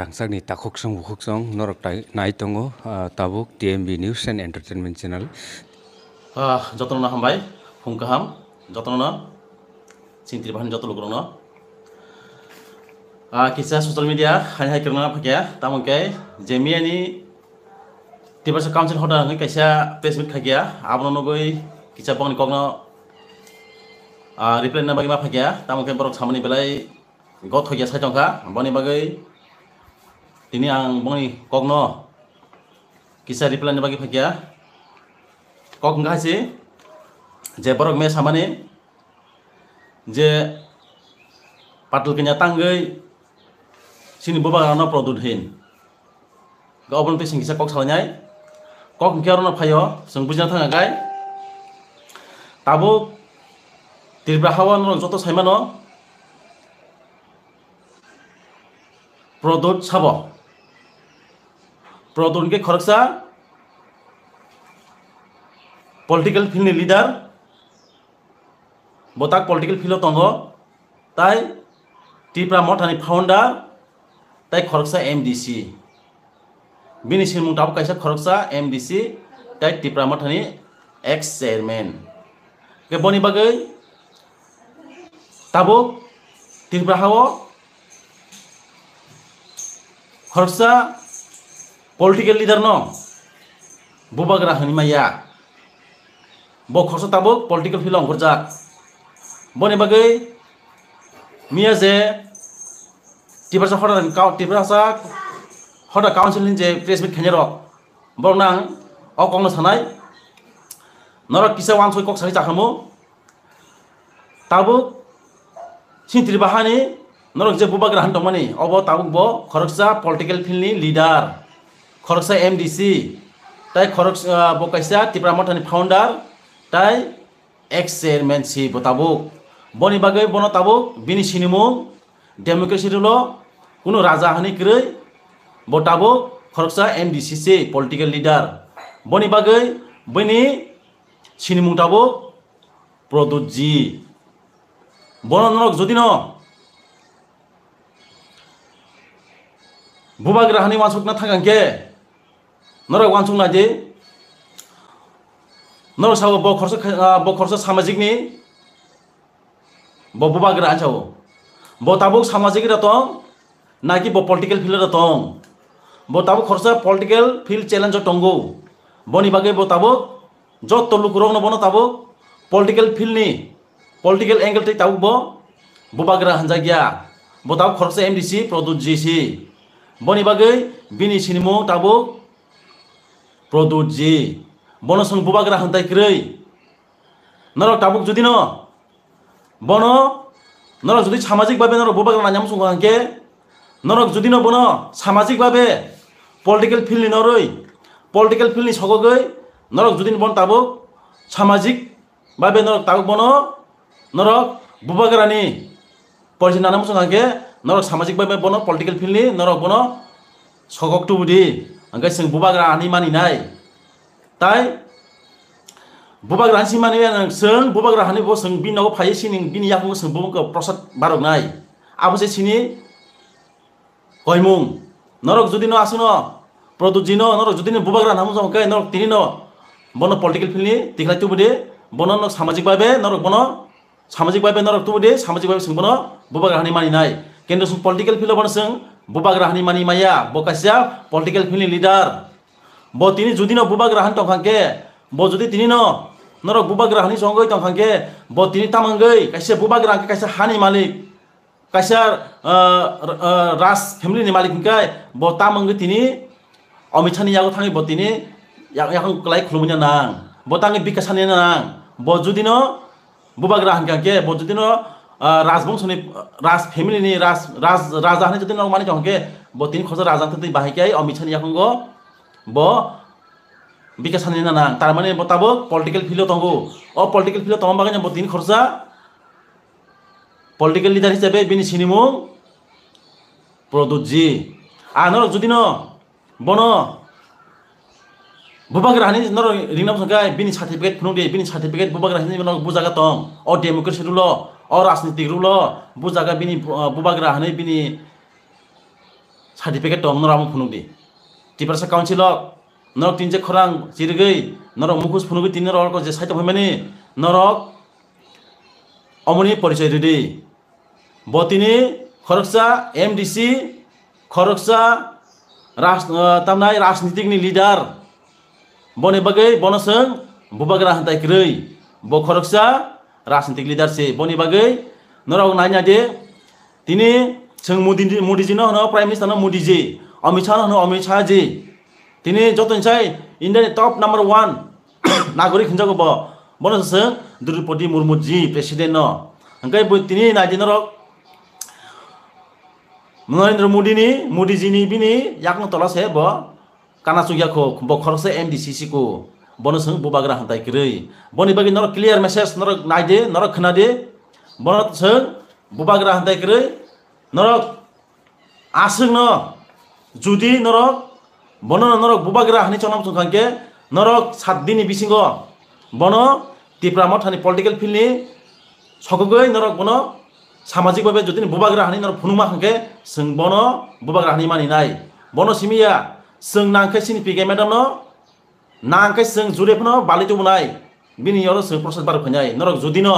রাংসাকনি তাকুকসং বুকুকসং নরক নাইতঙ্গ তাবুক TMB news and entertainment channel যত্ন না হামবাই ফুঙ্কাহাম যত্ন না চিন্তির বাহিনী যত লোক না কিসা সোশ্যাল মিডিয়া হানি হাই কেনা ফাঁকিয়া তামকে জেমিয়ানি টিবাসা কাউন্সিল হতা হই কাইসা প্রেসমিট খাকিয়া আবনো নগই কিসা বংনি কগ্ন রিপ্লাই না বাকি মা ফাঁকিয়া তামকে বরক সামনি বেলায় গত হইয়া সাইটংখা বনি বাকি ini ang bongi kok no kisah di pelan bagi ya kok enggak sih je borok me nih je patul kenyataan gay, sini boba karena produk hin open tuh sing kisah kok salnya kok enggak orang payo sengpusnya tengah gai tabu tiribra hawan soto joto no, produk sabo. प्रदोनके खरक्सा political फिल्डनि leader बताक political फिल्डआव दङ তাই টিপ্রা মठानि फाउन्डार তাই খরকসা एमडिसि बिनि सिमुं दाबो कायसा खरकसा एमडिसि তাই টিপ্রা মठानि एक्स চেয়াरमेन बनि बागै তাবো টিপ্রা हाव খরকসা পলিটিক্যাল লিডার ন বুবাগ্রা হনি মাইয়া ব খরচ তাবো পলিটিক্যাল ফিল্ড অঙ্গরজাক বনে বাকে মিয়া যে টিপারসা হঠাৎ টিপারসা হঠাৎ কাউন্সিলিং যে প্রেস মিট খেঞ্জের বরং না অ কংগ্রেস হানাই নরক কিসা ওয়ান সই কক সারি চাখামো তাবুক সিন্ত্রি বাহানি নরক যে বুবাগ্রাহান দমানি অব তাবুক ব খরকসা পলিটিক্যাল ফিল্ডনি লিডার খরকসা এম এমডিসি তাই খরক বকাইসা ত্রিপুরা মঠানি ফাউন্ডার তাই এক্স চেয়ারম্যান সি বতাবুক বনি বাকে বন তাবুক বিনি সিনিমুং ডেমোক্রেসি রুলো কোনো রাজা হানি ক্রৈ বতাবুক খরকসা এম এমডিসি সি পলিটিক্যাল লিডার বনি বাকে বইনি সিনিমুং তাবুক প্রদুজি বননক যদি ন বুবাগ রাহানি মাসুক না থাকে নৰ ৱান চুং নাদে নৰ চাব ব খৰচ ব খৰচ সামাজিক নি ব বা গ্ৰাহ চাব ব তাবুক সামাজিক ৰতং না কি ব পলিটিকেল ফিল্ড ৰতং ব তাবুক খৰচ পলিটিকেল ফিল্ড চেলেঞ্জ টংগো বনি বাগে ব তাবুক য'ত তলুক ৰং নবন তাবুক পলিটিকেল ফিল্ড নি পলিটিকেল এংগেল তে তাবুক ববা গ্ৰাহ হান্জা গিয়া ব তাবুক খৰচ এম ডি চি প্ৰদুত জি চি বনি বাগৈ বিনি চিনেমাও তাবুক প্ৰদোত জি বন সং বুবাগ্ৰা হন্তাই কিৰৈ নৰ টাবুক যদি ন বন নৰ যদি সামাজিকভাৱে নৰ বুবাগ্ৰা নাজাম চং হাংকে নৰক যদি ন বন সামাজিকভাৱে পলিটিকেল ফিল্ড নি নৰৈ পলিটিকেল ফিল্ড নি চকগৈ নৰক যদি বন টাবুক সামাজিকভাৱে নৰক টাবুক বন নৰক বুবাগ্ৰানী পৰিচয় নানামচং হাংকে নৰক সামাজিকভাৱে বন পলিটিকেল ফিল্ড নি নৰক বন চকটো বুদি Angkai sing bubagra ani mani nai. Tai bubagra ani mani nai ang sing bubagra ani bo sing bin ako payi sining bin yak mo sing bubag ka prosat barog nai. Apa sa sini? Koy mong norok judi no asuno. Produ jino norok judi no bubagra namo sa angkai norok tini no. Bono political pili tikla tu bude. Bono norok samajik babe norok bono. Samajik babe norok tu bude samajik babe sing bono bubagra ani mani nai. Kendo sing political pili bono sing बुबागराहनी ग्रहानी मि बो कसिया political field leader बो तिनी जुन बुबा ग्रहे बो जनैन न र ब्रहानी त बिनी तामाङ क्राके हानी मालिक कस राज फेमिली मा तामाङ तिनी अमित सान बो खुलुमैन बङ्गे विकानी ब जुन बबाा ग्रहे बो जुदिन ৰাজবংশ নি ৰাজ ফেমিলি নি ৰাজ ৰাজ ৰাজা হানি যদি নমানি জহকে ব তিনি খোজৰ ৰাজা তুমি বাহিকে আহি অমিতাহানি আহংগ ব বিকাশ হানি না না তাৰ মানে বতাব পলিটিকেল ফিল্ড তহ অ পলিটিকেল ফিল্ড তহ বাগে ব তিনি খৰচা পলিটিকেল লিডাৰ হিচাপে বিনি চিনি মোক প্ৰদুজী আন যদি ন বন ভূপাক ৰাহানি নৰ ৰিং নাম চাই বিনি চাৰ্টিফিকেট ফোন দিয়ে বিনি চাৰ্টিফিকেট ভূপাক ৰাহানি বুজাগা তং অ ডেমক্ৰেচি ৰুল अराजनितिकखौल' बुजागा बिनि बुबाग्रा होनो बिनि सर्टिफिकेट दं नराम फुनुदि टिपारसा काउन्सिल नरक तिनजे खरां चिरगै नरक मुखुस फुनुगै तिन नरक जे साइट फैमानि नरक अमुनी परिचय दिदि बतिनि एमडीसी एमडिसी खरकसा राज तामनाय राजनितिकनि लिडर बने बगै बनसों बुबाग्रा ब बखरकसा ৰাজনৈতিক লিডাৰছে বনি বাগৈ নৰাও নাই নাই দে দিনে যোন মোদী মোদীজী নহয় হ'ব প্ৰাইম মিনিষ্টাৰ মোদীজী অমিত শ্বাহ নহয় অমিত শ্বাহ জী দিনে যতন চাই ইণ্ডিয়াৰ টপ নাম্বাৰ ওৱান নাগৰিক হিঞ্জা ক'ব বনাইছোঁ দ্ৰৌপদী মুৰ্মু জি প্ৰেচিডেণ্ট নকৈ তিনি নাই দিনৰক নৰেন্দ্ৰ মোদীনি মোদীজীনি পিনি ইয়াক নতলাছে ব কানাচুকীয়া বখৰছে এম ডি চি চি কো বনো সঙ্গ বুবাগ না হাতায় কিরই বনি বাগি নর ক্লিয়ার মেসেজ নর নাই দে নর খনা দে বনো সঙ্গ বুবাগ না হাতায় কিরই নর আসুং ন যদি নর বন নর বুবাগ রা হানি চলাম সঙ্গে নর সাত দিনই বিসিং বন টিপ্রাম হানি পলিটিক্যাল ফিল্ডনি সকগৈ নর বন সামাজিকভাবে যদি বুবাগ রা হানি নর ফুনুমা সঙ্গে সঙ্গ বন বুবাগ রা হানি মানি নাই বন সিমিয়া সঙ্গ নাংখে সিনি পিগে মেডাম ন নাকে সং জুরেপন বালিতু বনাই বিনি অর সং প্রসাদ বার খঞ্জাই নরক যদি ন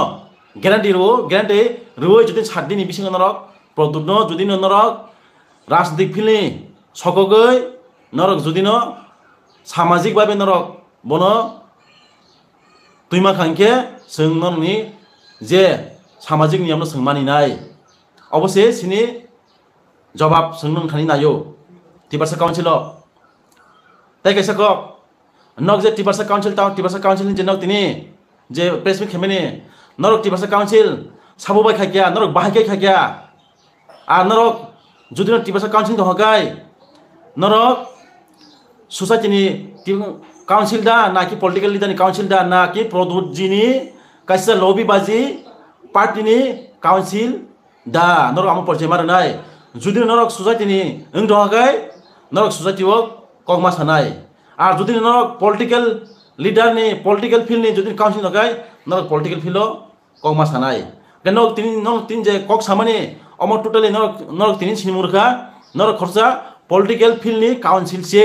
গ্যারান্টি রো গ্যারান্টি রুই যদি সাত দিন বিশ নরক প্রদুত যদি নরক রাজনীতিক ফিলি সকগৈ নরক যদি ন সামাজিকভাবে নরক বন তুইমা খাংকে সঙ্গে যে সামাজিক নিয়ম সঙ্গমানি নাই অবশ্যই সিনি জবাব সঙ্গে নাই খানি নাইও কাউন্সিল তাই কেসা কক नग जे टि काउन्सल टिभारिनी जे प्रेसमिङ खेमेनी न रग ट टिभार काउन्सल सबो खाइ नहाक आ नग जन टिपा काउन्सिल दोकै न काउन्सल निटिकल लिडार काउन्सिल दा नि प्रदिनी कस लौबिजी पर्टीनी काउन्सिल दा नरक आम पछि जुन नाय जुदिन नरक सोसिङ सनाय আর যদি নরক পলিটিক্যাল লিডার নিয়ে পলিটিক্যাল ফিল্ড নিয়ে যদি কাউন্সিল নকায় নরক পলিটিক্যাল ফিল্ডও কংমা সানায় কেন তিনি নরক তিন যে কক সামানে অমর টোটালি নরক নরক তিনি সিনিমূর্খা নরক খরচা পলিটিক্যাল ফিল্ড নিয়ে কাউন্সিল সে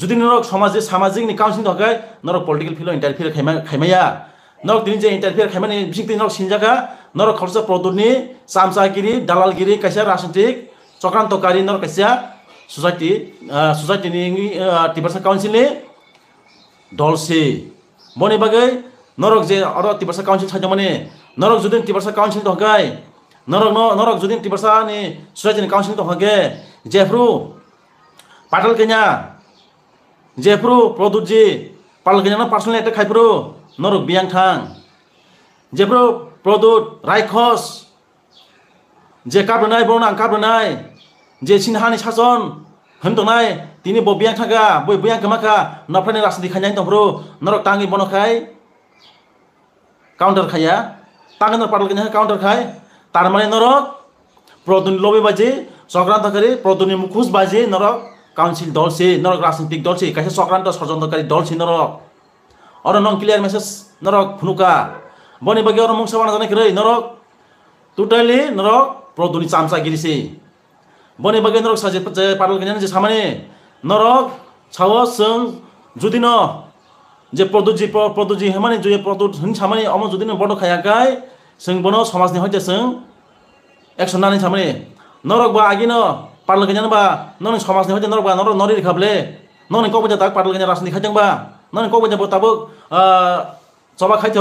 যদি নরক সমাজে সামাজিক নিয়ে কাউন্সিল নকায় নরক পলিটিক্যাল ফিল্ড ইন্টারফিয়ার খাইমা খাইমাইয়া নরক তিনি যে ইন্টারফিয়ার খাইমানে বিশেষ তিনি নরক সিনজাকা নরক খরচা প্রদুর প্রদুনি চামচাগিরি দালালগিরি কাইসা রাজনৈতিক চক্রান্তকারী নরক কাইসা সোসাইটি সোসাইটিनि टिबारसा काउन्सिलनि दलसि मनि बागै नरक जे आरो टिबारसा काउन्सिल साइदआव माने नरक जुदि टिबारसा काउन्सिल दहगाय नरक नरक जुदि टिबारसानि सोसाइटिनि काउन्सिल दहगे जेफ्रु पाटल केन्या जेफ्रु प्रदुतजि पाटल केन्या पार्सनेल एटा खाइफ्रु नरक बियां थां जेफ्रु प्रदुत रायखस जे काब्रनाय बरना काब्रनाय যে সিনহানি শাসন হন্দনাই তিনি ববিয়া খাগা বই বইয়া খামাখা নফ্রানি রাজনীতি খাইনাই তম্রো নরক টাঙ্গি বনখাই কাউন্টার খাইয়া টাঙ্গেন পাটলকে কাউন্টার খাই তার মানে নরক প্রদুন লবি বাজে চক্রান্তকারী প্রদুনি মুখোশ বাজে নরক কাউন্সিল দল সে নরক রাজনৈতিক দল সে কাছে চক্রান্ত ষড়যন্ত্রকারী দল সে নরক অর নং ক্লিয়ার মেসেজ নরক ফুনুকা বনি বাকি অর মুখ সাবানা জানাকি নরক টোটালি নরক প্রদুনি চামচা গিরিছে Bone bagai norok saja percaya padal kenyang je sama ni. Norok chawa seng judi no. Je produk je produk je hemani je produk hin sama ni amon judi no bodo khaya kai seng bono samas ni hoje seng একশো নানি সামনে নরক বা আগে ন পারল কেন বা নন সমাজ নি হইতে নরক বা নরক নরি খাবলে নন কব যে তাক পারল কেন রাসনি খাইতেন বা নন কব যে তাবক চবা খাইত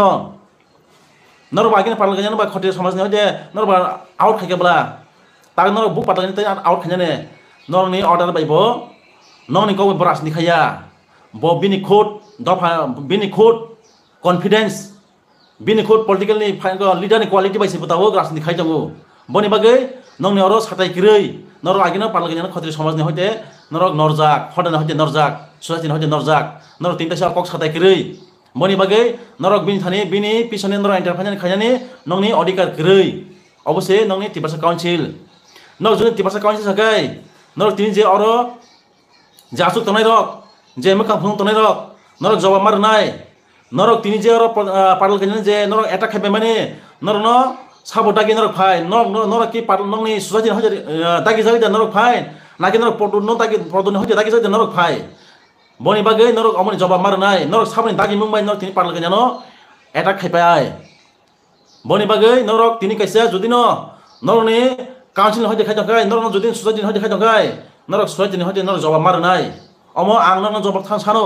নরক আগে পারল কেন বা খটে সমাজ নি হইতে নরক আউট খাইকে বলা tak nol buk patang nitai out kanya ne nol ni order bai bo nol ni kau beras ni kaya bo bini kod dop bini kod confidence bini kod political ni pangko leader ni quality bai sebut awo beras ni kaya jangu bo ni bagai nol ni oros hatai kirei nol lagi nol patang kanya nol khatri somas ni hoite nol norzak hoda ni hoite norzak susah ni hoite norzak nol tinta siap kok hatai kirei bo ni bagai nol bini thani bini pisan ni nol enterprise ni kaya ni nol ni auditor kirei Obviously, no need to be a council. नौ जुन तिपासा council सकै তিনি যে or যে আসুক তনাই rock যে मेका কাম তনাই rock नरक जवाब মার নাই নরক তিনি যে অর পাটল কেন যে নরক এটা খেপে মানে নর ন সাব ডাকি নরক ফাই নরক নরক কি পাটল নং নি সুজাজি হজে ডাকি যাই নরক ফাই নাকি নরক পটু ন ডাকি পদন হজে ডাকি যাই নরক ফাই বনি বাগে নরক অমনি জবাব মার নাই নরক সাবনি ডাকি মাই নরক তিনি পাটল কেন এটা খেপে আয় বনি বাগে নরক তিনি কাইছে যদি ন নরনি কাউন্সিল হয়তো খাই থাকাই নর যদি সুজাই দিন খাই থাকাই নর সুজাই দিন হয়তো জবাব মারে নাই অমো আং নর জবাব থান সানো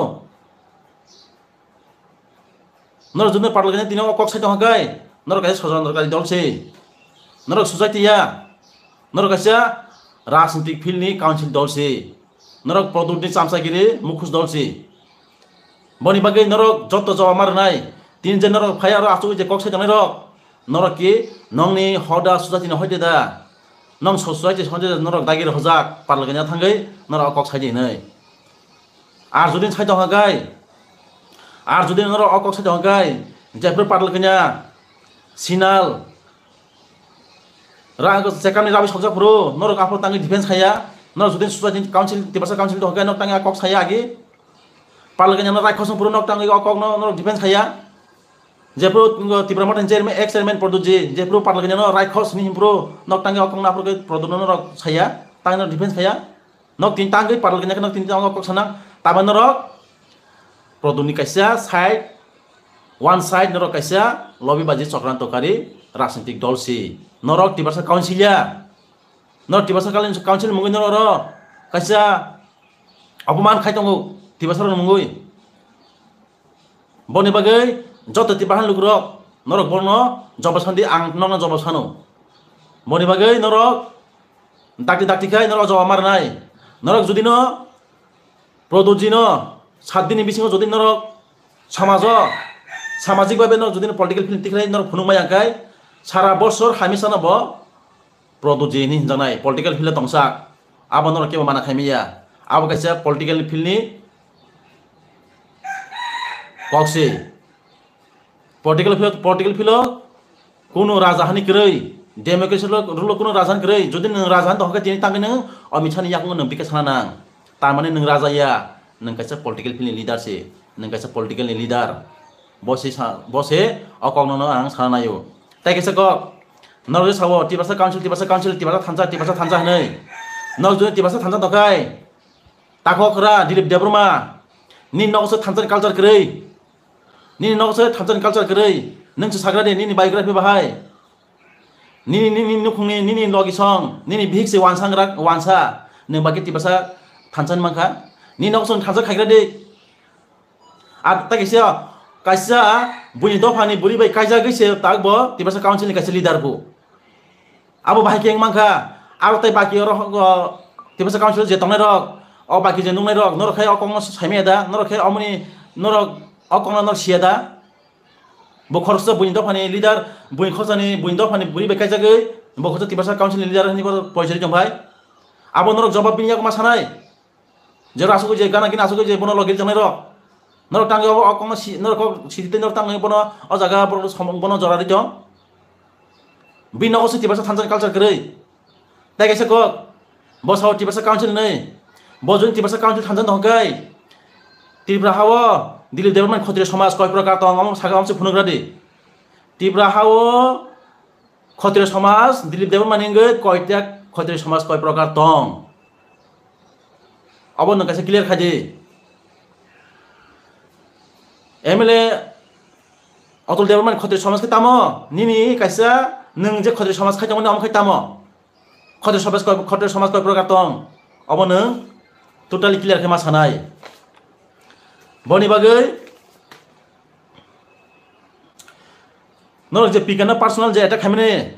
নর যদি পাটল গাই দিন কক সাই থাকাই নর কাছে সজন নর কাছে দলছে নর সুজাই দিয়া নর রাজনৈতিক ফিল্ড নি কাউন্সিল দলছে নর প্রদুর নি চামচাগিরি মুখোশ দলছে বনি বাকে নর যত জবাব মারে নাই তিন যে নর ফাই আর আচুক যে কক সাই নাই রক নর কি নং নি হদা সুজাই দিন হয়তো দা নং সসাই suai je sonje norok dagir hojak parlaganya thangai norok kok sai আর যদি ছাই দহ আর যদি নর অক ছাই দহ গাই জাইফের পারলগনা সিনাল রাগ রাবি সবজা পুরো নর কাপড় তাঙ্গি ডিফেন্স খাইয়া নর যদি সুসাই কাউন্সিল তিবাসা কাউন্সিল দহ গাই নক তাঙ্গি কক ছাইয়া আগে পারলগনা নর রাখছ পুরো নক তাঙ্গি অক নর ডিফেন্স খাইয়া Jepro di pramod en jermen ex jermen produce jepro parlo geno raikos ni himpro nok tangi okong napro ke produno no rok saya tangi no defense saya nok tin tangi parlo geno kenok tin tangi okok sanang taban no rok produni kaisa side one side no rok kaisa lobby budget sokran tokari rasintik dolsi no rok di pasal council ya no di pasal kalian council mungkin no rok kaisa apa man kaitong di pasal no mungkin Bonne bagaille, जति बाहन लुग्रक नरक burn जबसान्दि आं नग्न जबसानो मनि बागै ডাকি दाक्ति दाक्तिखाय नरक जबा मारनाय नरक जुदि न প্রদোজি ন সাত দিন বিশিং যদি নরক সমাজ সামাজিকভাবে ন যদি পলিটিক্যাল ফিল্ম তিখাই নরক ফুনুমাই আঁকাই সারা বছর হামিসা নব প্রদোজি নি জানাই পলিটিক্যাল ফিল্ডে তংসা আবার নরক কেউ মানা খাইমিয়া আবার কাছে পলিটিক্যাল ফিল্ডনি কক্সি পলিটিক্যাল ফিল পলিটিক্যাল ফিল কোনো राजानिख्रुइ डेम'क्रेसिल' कोनो राजानिख्रुइ जुदि नों राजानि दहखौ दिनै थाङो नों अमितशानि याखौ नों बिखौ साना नां तारमाने नों राजाया नों पोलिटिकल पलिटिकेल फिलनि से नों खायसे पलिटिकेलनि लिडार बसे बसे अकनो आं सानायो ताइ खायसे गक नरजे साव टिबासा काउन्सिल टिबासा काउन्सिल टिबासा थान्जा टिबासा थान्जा हनै नरजे टिबासा थान्जा दखाय ताखखरा दिलीप देब्रमा नि नगसो थान्जा कालचार क्रै निनी नामचरै नस्रादे नि बोग्राफी बह नि लगिसङ नि भिग नीपान मखा नि नजा खाग्रा दे त दुई बढी बै किसियो टिपा काउन्सिल लिडारको अब भाइ खेङ मखा अब त बािओ र टिपा काउन्सल जे तौनै रग अँ बाम नो रखा नो रग অকণমানৰ চিয়েদা বখৰ বুইণ্ডফানি লিডাৰ বুইংখানি বুইণ্ডফানি বুঢ়ী বেকাই যাগৈ বখৰ কিবা কাউঞ্চিল লিডাৰখিনি পইচা দিওঁ ভাই আপোনাৰ জবাব বিনি একো মাছা নাই যে আছো গৈছে গান কিনা আছো গৈছে বনৰ লগিল জানে ৰ নৰ টাঙি হ'ব অকণমান চিটিতে নৰ টাঙি বন অ জেগাৰ বন জৰা দি দিওঁ বিন কৈছোঁ টিপাছা থানচাৰ কালচাৰ তাই কৈছে কওক বছৰ টিপাছা কাউঞ্চিল নাই বজনী টিপাছা কাউঞ্চিল থানচাৰ নহকাই दिले देवना खत्रे समाज कय प्रकार तंगम सागम से फुनग्रादे तिब्राहाओ खत्रे समाज दिलीप देवन मानेंगे कयत्या खत्रे समाज कय प्रकार तंग अब न कैसे क्लियर खाजे एमएलए অতল দেবর মানে খত্রের সমাজকে তাম নিনি কাইসা নং যে খত্রের সমাজ খাই তামনে আমখাই তাম খত্রের সমাজ খত্রের সমাজ কয় প্রকার তং অব নং টোটালি ক্লিয়ার খেমা সানায় Bani bagai Nolak je pikana personal je attack hamne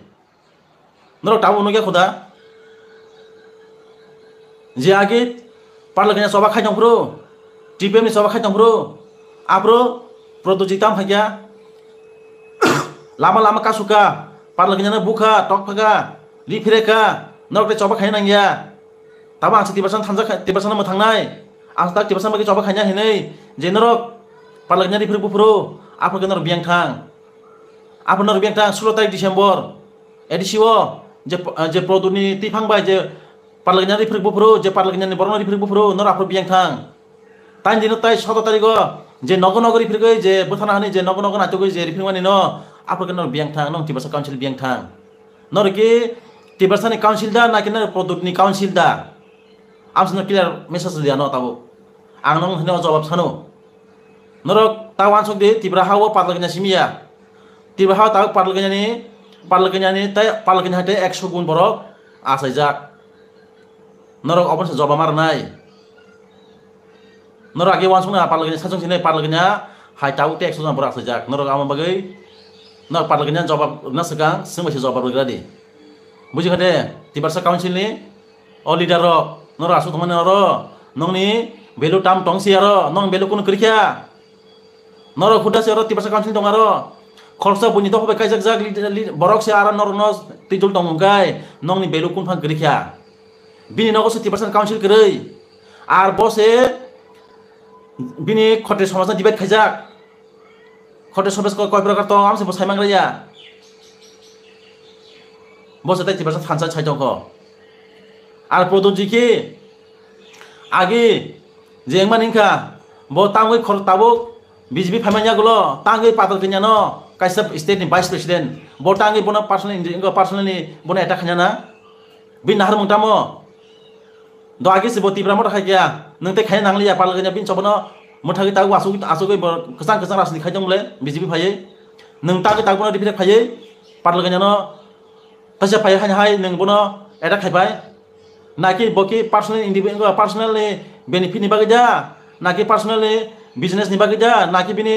Nolak tahu nolak khuda যে আগে পারলে কিনা সবা খাই তম্র টিপে এমনি সবা খাই তম্র আপ্র প্রদোজিতাম খাইয়া লামা লামা কাসুকা পারলে কিনা বুখা টক ফাঁকা লি ফিরেকা নরকটে চবা খাই নাঙ্গিয়া তাবা আছে তিবাসান থানজা তিবাসান থাংনাই আজ তাক তিবাসান বাকি চবা খাইয়া হেনে जेनरक पालकनारि फोरबो फोरो आफोरखौ नर बियां थां आफोर नर बियां थां सुल' तारिख डिसेम्बर एडिसिअ जे जे प्रदुनि तिफांबाय जे पालकनारि फोरबो फोरो जे पालकनानि बरनारि फोरबो फोरो नर आफोर बियां थां ताइन दिन ताइ सत तारिख जे नगनगरि फोरखौ जे बोथाना हानि जे नगनगन आतुखौ जे रिफिंमानि न आफोरखौ नर बियां थां नम तिबासा काउन्सिल बियां थां नर के तिबासानि काउन्सिल दा नाकिनार प्रदुनि काउन्सिल दा आमसन क्लियर मेसेज दिया न Tabo ang nong hino jawab sano norok tawan sok de tibra hawa parlagnya simia tibra hawa tawak parlagnya ni parlagnya ni tay parlagnya hate ek gun borok asai jak norok open jawab mar nai norok ake wan sungna parlagnya sini sine parlagnya hai tau te ek jan borok asai jak norok am bagai norok parlagnya jawab nasagang semua jawab bergradi di. kade tibar sa council sini, o oh, leader ro norok asu teman ro nong ni belu tam tong si aro nong belu kun kriya noro kuda si aro tiba sa kamsin tong aro korsa bunyi tong pakai zag zag borok si aro noro nos tijul tong mungkai nong ni belu kun pang kriya bini nogo si tiba sa kamsin kiri ar bose bini khote somas na dibet khajak khote somas koi prakar tong am si bosai mang raya bose tai tiba sa khansa chai tong ko আর প্রদোজি কি আগে যে একমান ইংখা ব তাঙ্গৈ খৰ তাবুক BJP ফাইমানিয়া গ'ল তাঙ্গৈ পাতল কিনা ন Kashyap ষ্টেটনি vice president ব তাঙ্গৈ বনা পাৰ্চনেলি পাৰ্চনেলি বনা এটা খান্যা না বি নাহাৰ মুং তামো দ আগেছে ব তিব্ৰাম থাকিয়া নোতে খাই নাঙলি পাল কিনা বিন চব ন মোৰ থাকি তাক আচুক আচুকৈ কেঁচা কেঁচা ৰাজনীতি খাই দিওঁ বোলে বিজেপি ফায়ে নোং তাকে তাক বনাই দিবি খায়েই পাতল কিনা ন কাশ্যপ ফায়ে খাই নাহাই নোংবোন এটা খাই পায় নাকি বকি পাৰ্চনেল ইণ্ডিভিজুৱেল পাৰ্চনেলি बेनिफिटनि बागै दा नाकि पार्सनेलि बिजनेसनि बागै दा नाकि बिनि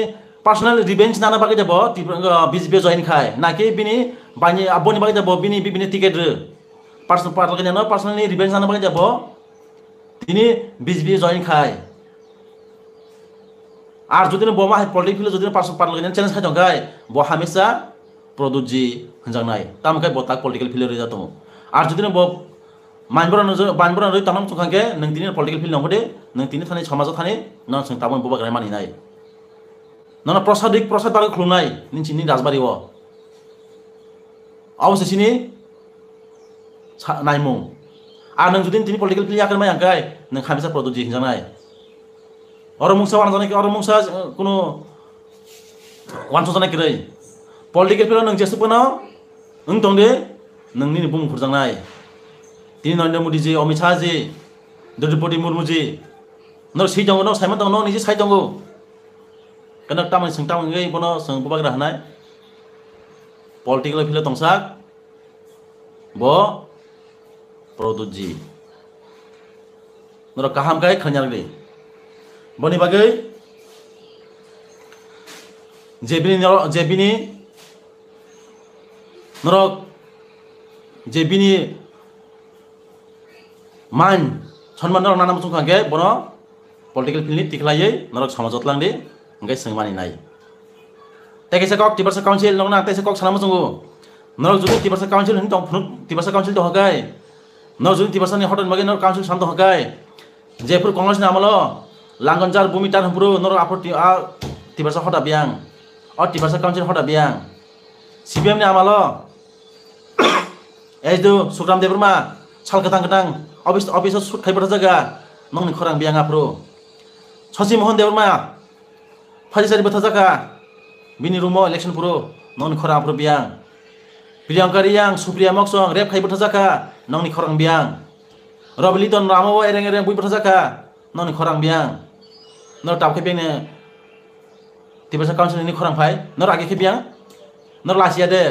पार्सनेल रिभेन्स नाना बागै जाबो बिजेपि जइन खाय नाकि बिनि बानि आबनि बागै जाबो बिनि बिनि टिकेट रो पार्सनेल पार्टी नानो पार्सनेलनि रिभेन्स नाना बागै जाबो তিনি বিজেপি জয়েন খায় আর যদি বমা পলিটিক ফিল্ড যদি পার্লামেন্ট চ্যালেঞ্জ খাই দঙ্গাই ব হামেশা প্রদুজি হঞ্জাংনাই তামকাই বতা পলিটিক্যাল ফিল্ড রেজা দङ আর যদি ব मानबरा नों मानबरा रै तानाम सखांगे नों दिनै पलिटिकेल फिल्ड नंगोदे नों दिनै थानाय समाजाव थानाय नों जों ताबन बुबा गराय मानिनाय नों प्रसादिक प्रसाद बारे खुलुनाय नोंसिनि राजबारिव अवश्यसिनि नायमुं आरो नों जुदि दिनै पलिटिकेल फिल्ड याखै माइ आंखाय नों खामिसा प्रदु दिहिंजानाय अर मुंसा वान जानाय अर मुंसा कुनु वानस जानाय किरै पलिटिकेल फिल्डआव नों जेसेबां नों दंदे नोंनि बुम खुरजानाय tini nanda mudi ji omi cha ji di podi mur mudi nol si jongo nol sai matong nol ni ji sai jongo kana tama sing tama ngai pono sang pobak dah nai politik lo pila tong sak bo produ ji nol kaham kai kanyal ri boni bagai jebini nol jebini nol jebini मान छनमान नरक नाना मुसुं खांगे बनो political field तिखलायै नरक समाजत लांदे ngai sengmani nai tai kaisa kok tibarsa council long na tai se kok sanam sungu nor juni tibarsa council hin tong phunuk tibarsa council to hakai nor juni tibarsa ni hotan magi nor council santo hakai jaipur congress na amalo langganjar bumi tan hupuru nor apor ti a tibarsa hota biang or tibarsa council hota biang cbm ni amalo এইটো সুগ্রাম দেবর্মা साल गोदान गोदान office office सुखाइबो जगा नोंनि खरां बियाङाफ्रु सचि महन देवर्मा फाजिसारि बथा जगा बिनि room election फ्रु नोंनि खराफ्रु बियाङ बियाङकारि आं Supriya मक्सङ rape खाइबो जगा नोंनि खरां बियाङ रबिलि दन रामो बय रेङे रेङ बुइबो जगा नोंनि खरां न टाप खै बेने तिबेसा काउन्सिल नि खरां फाय न रागे खै लासिया दे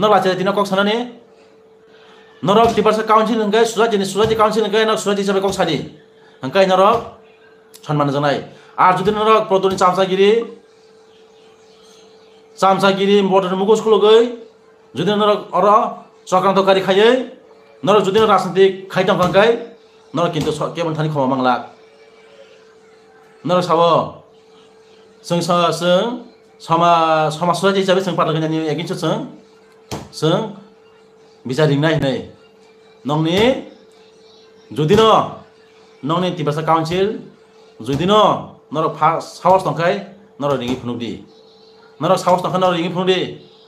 न लासिया दिना कक्सना ने norok di barsa sini ngai sudah jenis sudah di sini ngai nak sudah di sampai kau sani ngai norok mana jenai. Ah jadi norok samsa kiri, samsa kiri বটন মুখোশ খুলো gay. Jadi norok orang sokan অর kari kaya, norok jadi kaya রাজনীতিক খাইতাম খাই norok কিন্তু কেমন থানি ক্ষমা মাংলা norok seng seng, sama সাব जों जों समाज समाज हिसाबै जों पार्लामेन्टनि एगेन्स्ट seng, seng বিচারিং নাই হিনে নংনি যদি ন নংনি তিবাসা কাউন্সিল যদি ন নরক সাহস নখাই নরক রিঙি ফুনুক দি নরক সাহস নখাই নরক রিঙি ফুনুক দি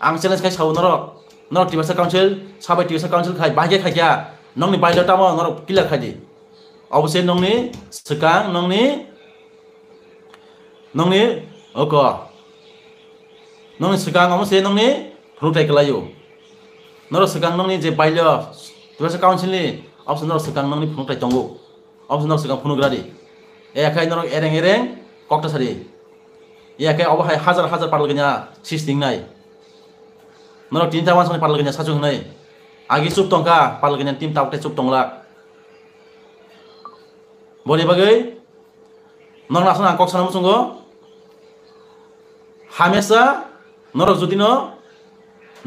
আং চ্যালেঞ্জ খাই সাউ নরক নরক তিবাসা কাউন্সিল সাবাই তিবাসা কাউন্সিল খাই বাহিকে খাইয়া নংনি বাইরে তামা নরক কিলা খাই দি অবশ্যই নংনি সিকাং নংনি নংনি অক নংনি সিকাং অবশ্যই নংনি ফুনুক টাইকে লাইও Noro sekarang nong ni je pailo, tuwa sekarang nong ni je pailo, tuwa sekarang nong ni je pailo, tuwa noro nong ni je pailo, tuwa sekarang nong ni je pailo, tuwa sekarang nong ni je pailo, tuwa sekarang nong ni je pailo, tuwa sekarang nong ni je pailo, tuwa sekarang nong ni je pailo, tuwa sekarang nong ni je pailo, tuwa sekarang nong ni je pailo, tuwa sekarang nong ni je pailo, tuwa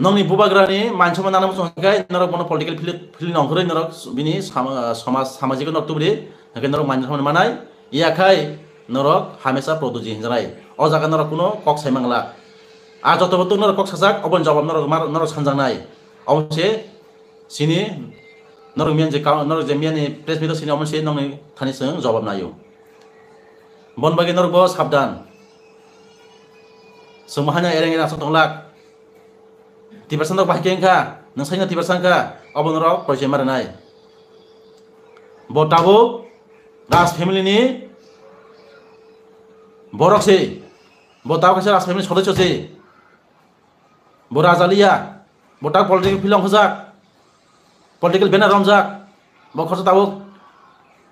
नोंनि बुबाग्रानि मानसिमा नाना मुसुखाय नरक मन political field field नंखरै नरक बिनि समाज सामाजिक नक्तुबरि हके नरक मानसि मन मानाय ইয়াখাই নরক হামেশা প্রদুজি হিঞ্জারাই অ জাগা নরক কোনো কক সাইমাংলা আর যত বত নরক কক সাজাক অবন জবাব নরক মার নরক সানজানাই অবশ্যই সিনি নরক মিয়ান যে নরক যে মিয়ানি প্রেস মিটার সিনি অবশ্যই নংনি খানি সঙ্গে জবাব নাইও বনবাগি নরক সাবধান সোমাহানা এরেঙ্গের আসন তংলাক tibasan persen tok bahike engka nang sainga ti persen ka obon ro project mara nai botabo ras family ni borok se botabo kase ras family সদস্য se বরাজালিয়া বটাক পলিটিকেল ফিলং হজাক পলিটিকেল বেনার রমজাক বখর তাবক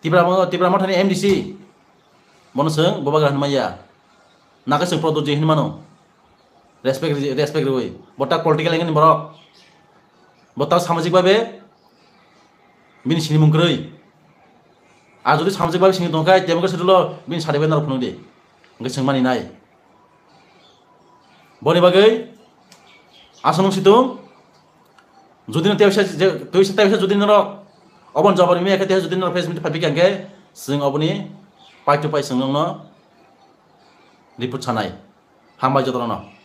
তিব্রাম তিব্রাম থানি এমডিসি মনসং ববাগ্রা হনমাইয়া নাকে সং প্রদজি হিনমানো ৰেচপেক্ট ৰেচপেক্ট ৰৈ বৰ্তাক পলিটিকেল এংগেল নিবৰক বৰ্তাক সামাজিকভাৱে বিন চিনিমুংকৰৈ আৰু যদি সামাজিকভাৱে চিনি নকাই তেওঁলোকে চিঠিলে বিন চাৰিব নাৰ ফোন দিয়ে চিনমানি নাই বনিবাগৈ আচন চিটো যদি যদি নৰক অবন যাব নিমি একে যদি নৰ ফেচ মিনিট ফাইভ কেংকে চিং অবনি পাই টু পাই চিং ৰিপৰ্ট চানাই হাম ন